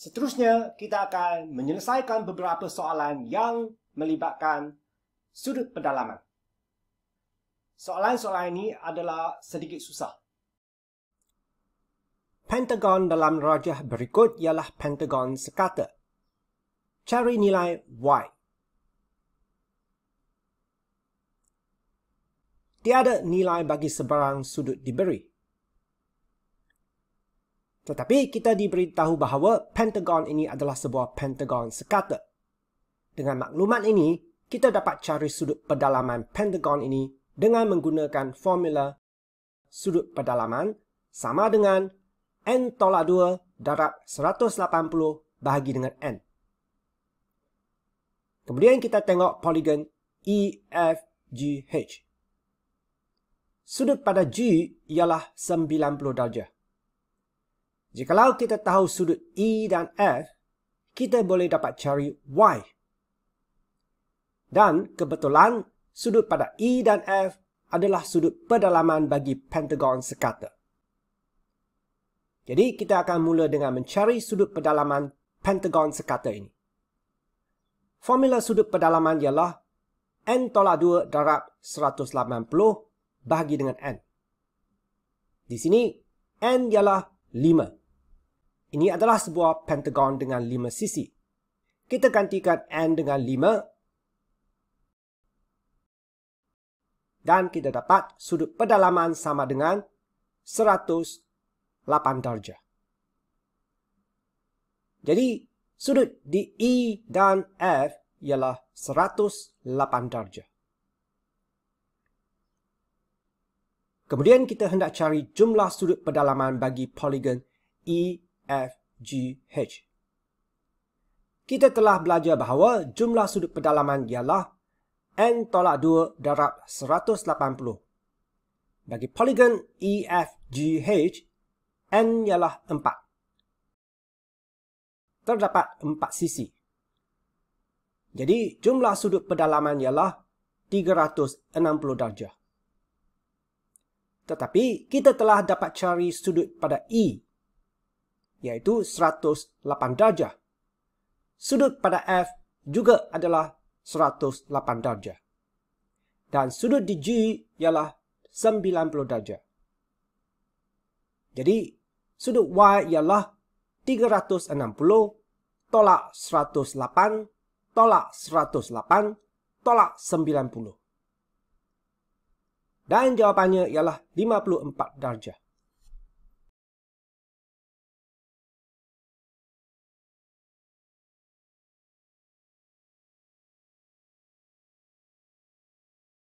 Seterusnya, kita akan menyelesaikan beberapa soalan yang melibatkan sudut pedalaman. Soalan-soalan ini adalah sedikit susah. Pentagon dalam rajah berikut ialah Pentagon sekata. Cari nilai Y. Tiada nilai bagi sebarang sudut diberi. Tetapi kita diberitahu bahawa Pentagon ini adalah sebuah Pentagon sekata. Dengan maklumat ini, kita dapat cari sudut pedalaman Pentagon ini dengan menggunakan formula sudut pedalaman sama dengan N tolak 2 darab 180 bahagi dengan N. Kemudian kita tengok poligon EFGH. Sudut pada G ialah 90 darjah. Jikalau kita tahu sudut E dan F, kita boleh dapat cari Y. Dan kebetulan, sudut pada E dan F adalah sudut pedalaman bagi pentagon sekata. Jadi kita akan mula dengan mencari sudut pedalaman pentagon sekata ini. Formula sudut pedalaman ialah N tolak 2 darab 180 bahagi dengan N. Di sini, N ialah 5. Ini adalah sebuah pentagon dengan lima sisi. Kita gantikan N dengan lima. Dan kita dapat sudut pedalaman sama dengan 108 darjah. Jadi, sudut di E dan F ialah 108 darjah. Kemudian kita hendak cari jumlah sudut pedalaman bagi poligon E F, G, H. Kita telah belajar bahawa jumlah sudut pedalaman ialah N tolak 2 darab 180. Bagi poligon E, F, G, H, N ialah 4. Terdapat 4 sisi. Jadi jumlah sudut pedalaman ialah 360 darjah. Tetapi kita telah dapat cari sudut pada E iaitu 108 darjah. Sudut pada F juga adalah 108 darjah. Dan sudut di G ialah 90 darjah. Jadi, sudut Y ialah 360 tolak 108 tolak 108 tolak 90. Dan jawapannya ialah 54 darjah.